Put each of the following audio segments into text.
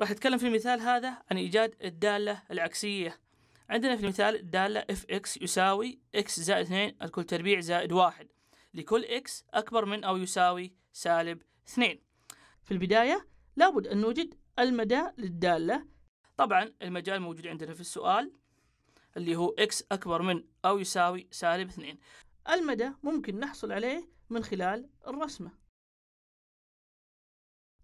راح نتكلم في المثال هذا عن إيجاد الدالة العكسية عندنا في المثال الدالة اف اكس يساوي اكس زائد 2 الكل تربيع زائد 1 لكل اكس أكبر من أو يساوي سالب 2 في البداية لابد أن نوجد المدى للدالة طبعا المجال موجود عندنا في السؤال اللي هو x أكبر من أو يساوي سالب 2 المدى ممكن نحصل عليه من خلال الرسمة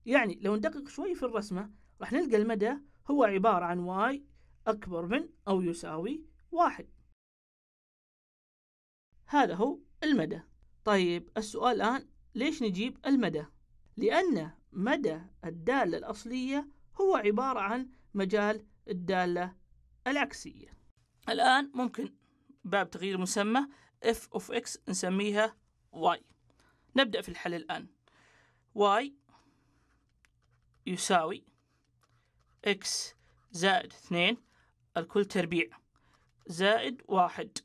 يعني لو ندقق شوي في الرسمة راح نلقى المدى هو عبارة عن y أكبر من أو يساوي واحد هذا هو المدى طيب السؤال الآن ليش نجيب المدى؟ لأن مدى الدالة الأصلية هو عبارة عن مجال الدالة العكسية الآن ممكن باب تغيير مسمى f of x نسميها y نبدأ في الحل الآن y يساوي إكس زائد اثنين الكل تربيع زائد واحد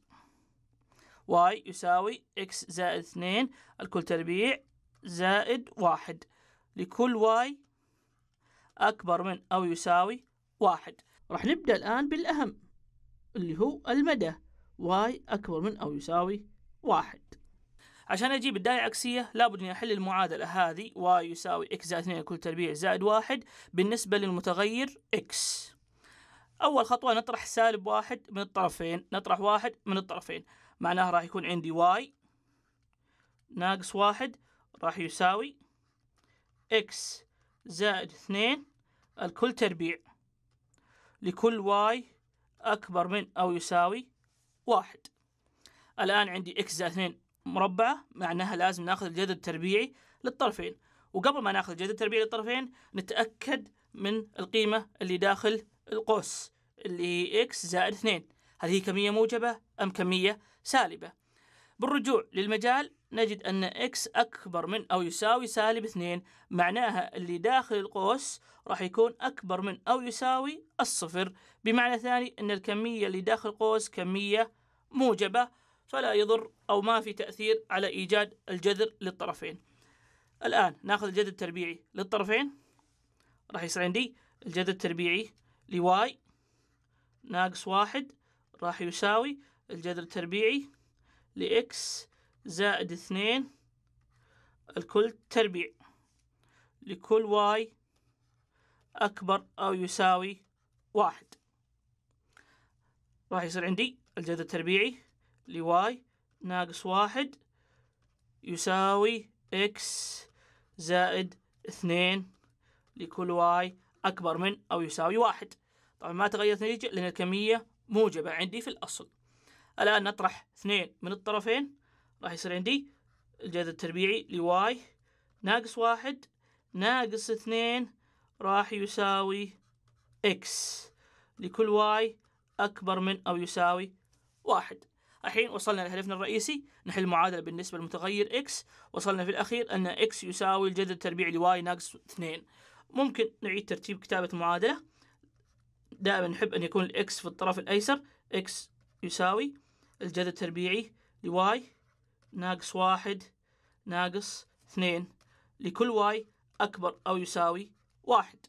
واي يساوي إكس زائد اثنين الكل تربيع زائد واحد لكل واي أكبر من أو يساوي واحد راح نبدأ الآن بالأهم اللي هو المدى واي أكبر من أو يساوي واحد عشان أجيب الدايرة العكسية لابد إني أحل المعادلة هذه y يساوي x زائد 2 كل تربيع زائد 1 بالنسبة للمتغير x أول خطوة نطرح سالب واحد من الطرفين نطرح واحد من الطرفين معناها راح يكون عندي y ناقص واحد راح يساوي x زائد 2 الكل تربيع لكل y أكبر من أو يساوي واحد الآن عندي x زائد 2 مربعة معناها لازم ناخذ الجدول التربيعي للطرفين وقبل ما ناخذ الجدول التربيعي للطرفين نتأكد من القيمة اللي داخل القوس اللي هي x زائد 2 هل هي كمية موجبة أم كمية سالبة بالرجوع للمجال نجد أن x أكبر من أو يساوي سالب 2 معناها اللي داخل القوس راح يكون أكبر من أو يساوي الصفر بمعنى ثاني أن الكمية اللي داخل القوس كمية موجبة فلا يضر أو ما في تأثير على إيجاد الجذر للطرفين الآن ناخذ الجذر التربيعي للطرفين راح يصير عندي الجذر التربيعي لواي ناقص واحد راح يساوي الجذر التربيعي لإكس زائد اثنين الكل تربيع لكل واي أكبر أو يساوي واحد راح يصير عندي الجذر التربيعي لواي ناقص واحد يساوي إكس زائد اثنين لكل واي أكبر من أو يساوي واحد طبعا ما تغيرت النتيجة لأن الكمية موجبة عندي في الأصل الآن نطرح اثنين من الطرفين راح يصير عندي الجذر التربيعي لواي ناقص واحد ناقص اثنين راح يساوي إكس لكل واي أكبر من أو يساوي واحد الحين وصلنا لهدفنا الرئيسي نحل المعادلة بالنسبة للمتغير x وصلنا في الأخير أن x يساوي الجذر التربيعي لواي ناقص 2 ممكن نعيد ترتيب كتابة المعادلة دائما نحب أن يكون الإكس في الطرف الأيسر إكس يساوي الجذر التربيعي لواي ناقص 1 ناقص 2 لكل واي أكبر أو يساوي واحد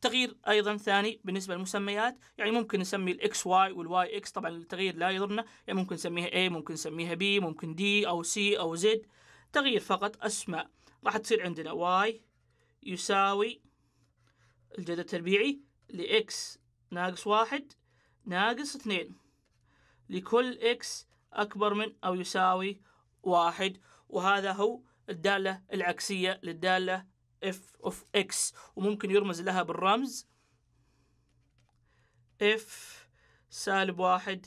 تغيير ايضا ثاني بالنسبه للمسميات يعني ممكن نسمي الاكس واي والواي اكس طبعا التغيير لا يضرنا يعني ممكن نسميها A ممكن نسميها B ممكن D او C او Z تغيير فقط اسماء راح تصير عندنا واي يساوي الجذر التربيعي لإكس ناقص واحد ناقص اثنين لكل إكس أكبر من أو يساوي واحد وهذا هو الدالة العكسية للدالة اف اوف اكس وممكن يرمز لها بالرمز اف سالب واحد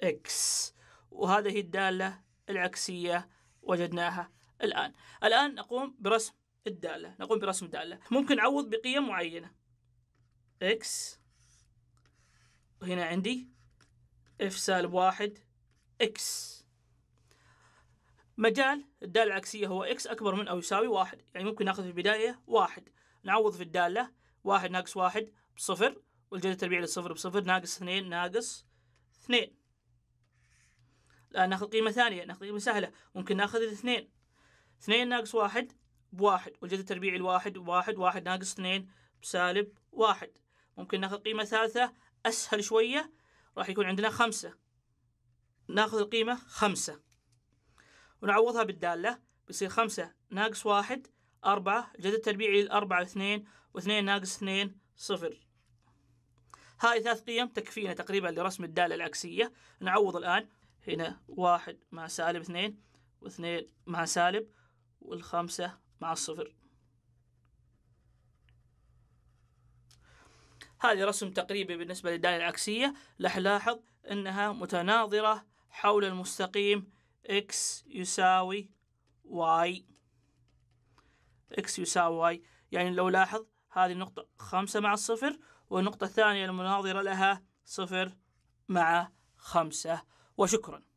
اكس وهذا هي الدالة العكسية وجدناها الآن الآن نقوم برسم الدالة نقوم برسم الدالة ممكن نعوض بقيم معينة اكس وهنا عندي اف سالب واحد اكس مجال الدالة العكسية هو x أكبر من أو يساوي واحد يعني ممكن ناخذ في البداية واحد نعوض في الدالة واحد ناقص واحد بصفر والجذر التربيعي للصفر بصفر ناقص اثنين ناقص اثنين الآن ناخذ قيمة ثانية ناخذ قيمة سهلة ممكن ناخذ الاثنين اثنين ناقص واحد بواحد والجذر التربيعي لواحد بواحد واحد ناقص اثنين بسالب واحد ممكن ناخذ قيمة ثالثة أسهل شوية راح يكون عندنا خمسة ناخذ القيمة خمسة ونعوضها بالدالة بيصير خمسة ناقص واحد أربعة الجدول التربيعي للأربعة اثنين واثنين ناقص اثنين صفر هاي ثلاث قيم تكفينا تقريبا لرسم الدالة العكسية نعوض الآن هنا واحد مع سالب اثنين واثنين مع سالب والخمسة مع الصفر هذه رسم تقريبي بالنسبة للدالة العكسية راح لاحظ أنها متناظرة حول المستقيم x يساوي y x يساوي y يعني لو لاحظ هذه النقطة خمسة مع الصفر والنقطة الثانية المناظرة لها صفر مع خمسة وشكراً